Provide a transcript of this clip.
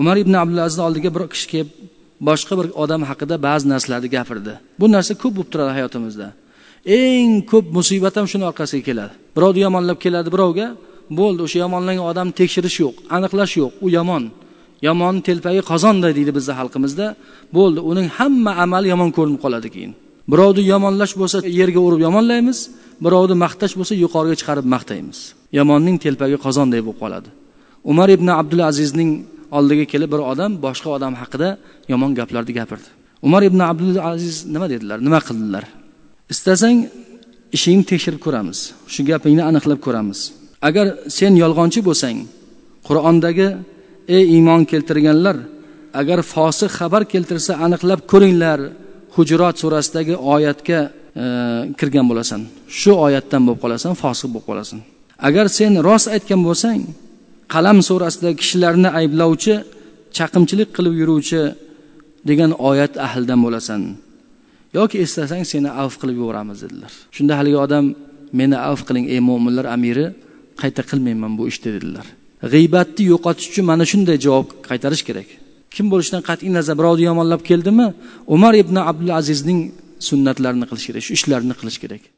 umar ibn abdulazizni oldiga bir kishi kelib boshqa bir odam haqida ba'zi narsalarni gapirdi bu narsa ko'p bo'lib turadi hayotimizda eng ko'p musibat ham shuni orqasiga keladi birovni yomonlab keladi birovga bo'ldi o'sha yomonlangan odamni tekshirish yo'q aniqlash yo'q u yomon yomon telpagi qozonday deydi bizni xalqimizda bo'ldi uning hamma amali yomon ko'rinib qoladi keyin birovni yomonlash bo'lsa yerga urib yomonlaymiz birovni maqtash bo'lsa yuqoriga chiqarib maqtaymiz yomonning telpagi qozonday bo'lib qoladi umar ibn abdulazizning oldiga kelib bir odam boshqa odam haqida yomon gaplarni gapirdi umar ibn abdul aziz nima dedilar nima qildilar istasang ishingni tekshirib ko'ramiz shu gapingni aniqlab ko'ramiz agar sen yolg'onchi bo'lsang qur'ondagi ey iymon keltirganlar agar fosiq xabar keltirsa aniqlab ko'ringlar hujrot surasidagi oyatga e, kirgan bo'lasan shu oyatdan bo'lib qolasan fosiq bo'lib qolasan agar sen rost aytgan bo'lsang qalam surasida kishilarni ayblovchi chaqimchilik qilib yuruvchi degan oyat ahlidan bo'lasan yoki istasang seni avf qilib yuboramiz dedilar shunda haligi odam meni avf qiling ey mo'minlar amiri qayta qilmayman bu ishni dedilar g'iybatni yo'qotish uchun mana shunday javob qaytarish kerak kim bo'lishidan qat'iy nazar birovni yomonlab keldimi umar ibn abdul azizning sunnatlarini qilish kerak shu ishlarni qilish kerak